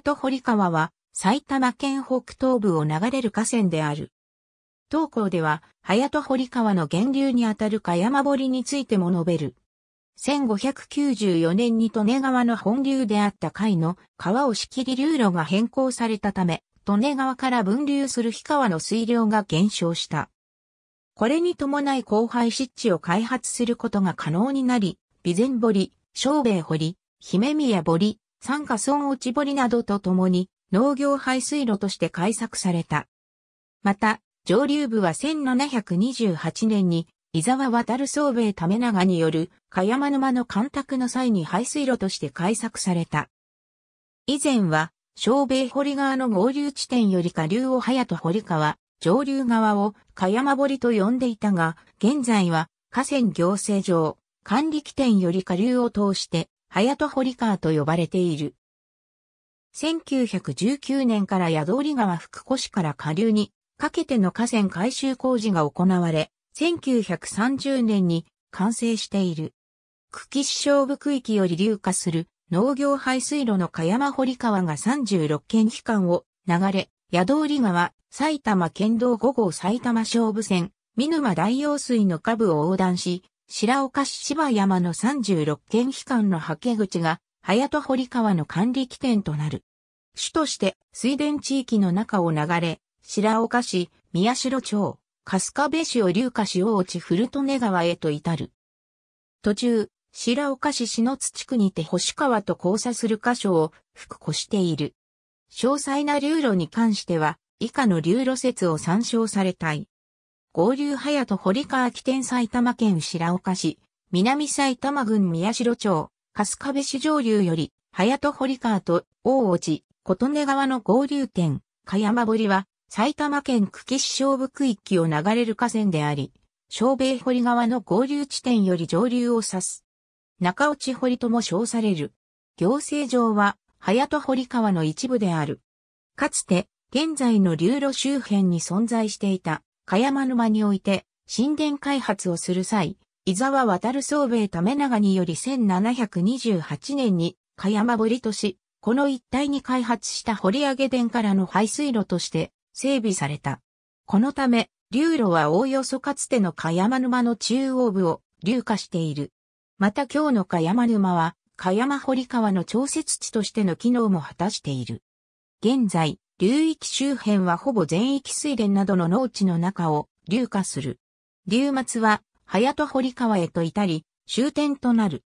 と堀川は埼玉県北東部を流れる河川である。東港では、と堀川の源流にあたる茅山堀についても述べる。1594年に利根川の本流であった海の川を仕切り流路が変更されたため、利根川から分流する日川の水量が減少した。これに伴い荒廃湿地を開発することが可能になり、備前堀、小兵堀、姫宮堀、酸化損落ち堀などとともに農業排水路として開削された。また、上流部は1728年に伊沢渡総兵衛め長による茅山沼の干拓の際に排水路として開削された。以前は、小米堀川の合流地点より下流を早と堀川、上流側を茅山堀と呼んでいたが、現在は河川行政上、管理起点より下流を通してハヤト堀川と呼ばれている。1919年から宿織川福古市から下流にかけての河川改修工事が行われ、1930年に完成している。久喜市勝負区域より流下する農業排水路の香山堀川が36県機関を流れ、宿織川、埼玉県道5号埼玉勝負線、見沼大用水の下部を横断し、白岡市芝山の36県機関の派遣口が、早戸堀川の管理起点となる。主として水田地域の中を流れ、白岡市、宮代町、春日部市を流下し大内古利根川へと至る。途中、白岡市篠津地区にて星川と交差する箇所を複古している。詳細な流路に関しては、以下の流路説を参照されたい。合流隼人堀川起点埼玉県白岡市、南埼玉郡宮代町、春日部市上流より、隼人堀川と大落、琴音川の合流点、茅山堀は、埼玉県久喜市勝負区域を流れる河川であり、小米堀川の合流地点より上流を指す。中落堀とも称される。行政上は、隼人堀川の一部である。かつて、現在の流路周辺に存在していた、山沼において、神殿開発をする際、伊沢渡る総兵衛為長により1728年に、香山堀とし、この一帯に開発した堀上げ殿からの排水路として整備された。このため、流路はおおよそかつての香山沼の中央部を流下している。また今日の香山沼は、香山堀川の調節地としての機能も果たしている。現在、流域周辺はほぼ全域水田などの農地の中を流化する。流末は、早と堀川へと至り、終点となる。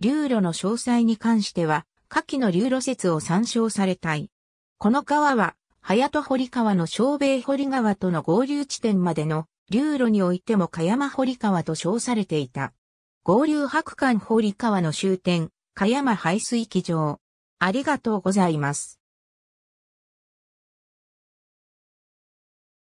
流路の詳細に関しては、下記の流路説を参照されたい。この川は、早と堀川の小米堀川との合流地点までの流路においても香山堀川と称されていた。合流白間堀川の終点、香山排水機場。ありがとうございます。